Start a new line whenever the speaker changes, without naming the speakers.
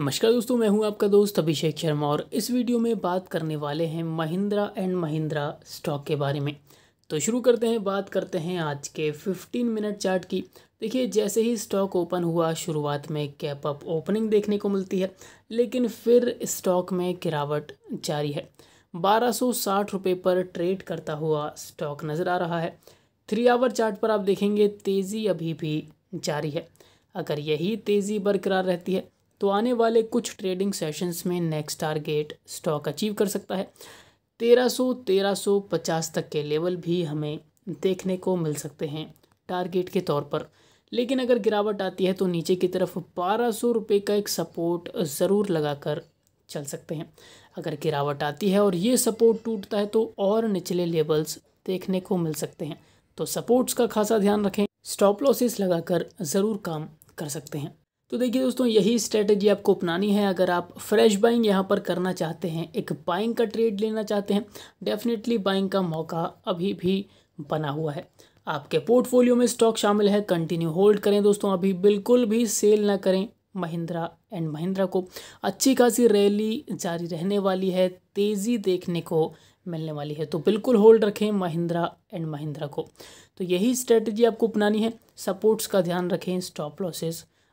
नमस्कार दोस्तों मैं हूं आपका दोस्त अभिषेक शर्मा और इस वीडियो में बात करने वाले हैं महिंद्रा एंड महिंद्रा स्टॉक के बारे में तो शुरू करते हैं बात करते हैं आज के 15 मिनट चार्ट की देखिए जैसे ही स्टॉक ओपन हुआ शुरुआत में कैप अप ओपनिंग देखने को मिलती है लेकिन फिर स्टॉक में गिरावट जारी है बारह सौ पर ट्रेड करता हुआ स्टॉक नज़र आ रहा है थ्री आवर चार्ट पर आप देखेंगे तेज़ी अभी भी जारी है अगर यही तेज़ी बरकरार रहती है तो आने वाले कुछ ट्रेडिंग सेशंस में नेक्स्ट टारगेट स्टॉक अचीव कर सकता है 1300-1350 तक के लेवल भी हमें देखने को मिल सकते हैं टारगेट के तौर पर लेकिन अगर गिरावट आती है तो नीचे की तरफ बारह सौ रुपये का एक सपोर्ट ज़रूर लगाकर चल सकते हैं अगर गिरावट आती है और ये सपोर्ट टूटता है तो और निचले लेवल्स देखने को मिल सकते हैं तो सपोर्ट्स का खासा ध्यान रखें स्टॉप लॉसेस लगाकर ज़रूर काम कर सकते हैं तो देखिए दोस्तों यही स्ट्रेटजी आपको अपनानी है अगर आप फ्रेश बाइंग यहाँ पर करना चाहते हैं एक बाइंग का ट्रेड लेना चाहते हैं डेफिनेटली बाइंग का मौका अभी भी बना हुआ है आपके पोर्टफोलियो में स्टॉक शामिल है कंटिन्यू होल्ड करें दोस्तों अभी बिल्कुल भी सेल ना करें महिंद्रा एंड महिंद्रा को अच्छी खासी रैली जारी रहने वाली है तेज़ी देखने को मिलने वाली है तो बिल्कुल होल्ड रखें महिंद्रा एंड महिंद्रा को तो यही स्ट्रेटजी आपको अपनानी है सपोर्ट्स का ध्यान रखें स्टॉप लॉसेज